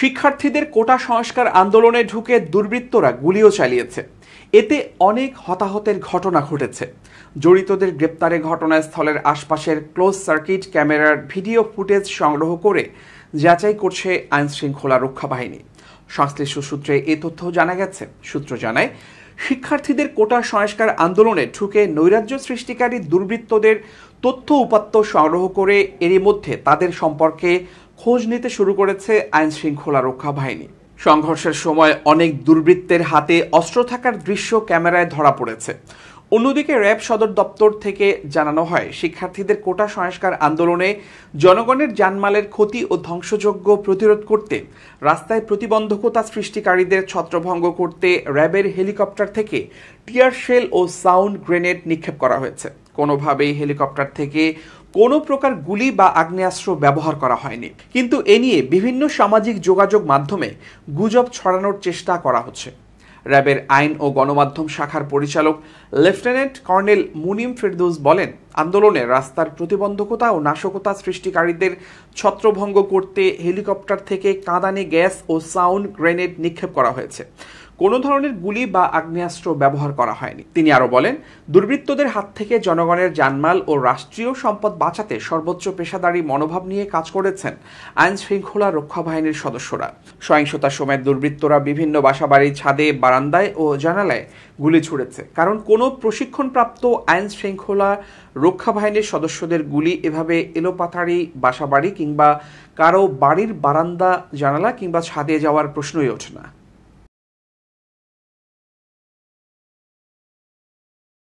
শিক্ষার্থীদের কোটা সংস্কার আন্দোলনে ঢুকে দুর্বৃত্তরা গুলিও চালিয়েছে এতে অনেক হতাহতের ঘটনা ঘটেছে জড়িতদের গ্রেপ্তারে ঘটনাস্থলের আশপাশের ক্লোজ সার্কিট ক্যামেরার ভিডিও ফুটেজ সংগ্রহ করে যাচাই করছে আইনশৃঙ্খলা রক্ষা বাহিনী সংশ্লিষ্ট সূত্রে এ তথ্য জানা গেছে সূত্র জানায় শিক্ষার্থীদের কোটা সংস্কার আন্দোলনে ঠুকে নৈরাজ্য সৃষ্টিকারী দুর্বৃত্তদের তথ্য উপাত্ত সংগ্রহ করে এরই মধ্যে তাদের সম্পর্কে খোঁজ নিতে শুরু করেছে আইন শৃঙ্খলা রক্ষা বাহিনী সংঘর্ষের সময় অনেক দুর্বৃত্তের হাতে অস্ত্র থাকার দৃশ্য ক্যামেরায় ধরা পড়েছে অন্যদিকে র্যাব সদর দপ্তর থেকে জানানো হয় শিক্ষার্থীদের কোটা সংস্কার আন্দোলনে জনগণের জানমালের ক্ষতি ও ধ্বংসযজ্ঞ প্রতিরোধ করতে রাস্তায় প্রতিবন্ধকতা সৃষ্টিকারীদের ছত্রভঙ্গ করতে র্যাবের হেলিকপ্টার থেকে টিয়ার শেল ও সাউন্ড গ্রেনেড নিক্ষেপ করা হয়েছে কোনোভাবেই হেলিকপ্টার থেকে কোনো প্রকার গুলি বা আগ্নেয়াস্ত্র ব্যবহার করা হয়নি কিন্তু এ নিয়ে বিভিন্ন সামাজিক যোগাযোগ মাধ্যমে গুজব ছড়ানোর চেষ্টা করা হচ্ছে র্যাবের আইন ও গণমাধ্যম শাখার পরিচালক লেফটেন্যান্ট কর্নেল মুনিম ফেরদৌস বলেন আন্দোলনে রাস্তার প্রতিবন্ধকতা ও নাশকতা সৃষ্টিকারীদের ছত্রভঙ্গ করতে হেলিকপ্টার থেকে কাঁদানে গ্যাস ও সাউন্ড গ্রেনেড নিক্ষেপ করা হয়েছে কোনো ধরনের গুলি বা আগ্নেয়াস্ত্র ব্যবহার করা হয়নি তিনি আরও বলেন দুর্বৃত্তদের হাত থেকে জনগণের জানমাল ও রাষ্ট্রীয় সম্পদ বাঁচাতে সর্বোচ্চ পেশাদারী মনোভাব নিয়ে কাজ করেছেন আইন শৃঙ্খলা রক্ষা বাহিনীর সদস্যরা সহিংসতার সময় দুর্বৃত্তরা বিভিন্ন বাসাবাড়ি ছাদে বারান্দায় ও জানালায় গুলি ছুড়েছে কারণ কোনো প্রশিক্ষণপ্রাপ্ত আইন শৃঙ্খলা রক্ষা বাহিনীর সদস্যদের গুলি এভাবে এলোপাথারি বাসাবাড়ি কিংবা কারো বাড়ির বারান্দা জানালা কিংবা ছাদে যাওয়ার প্রশ্নই ওঠে না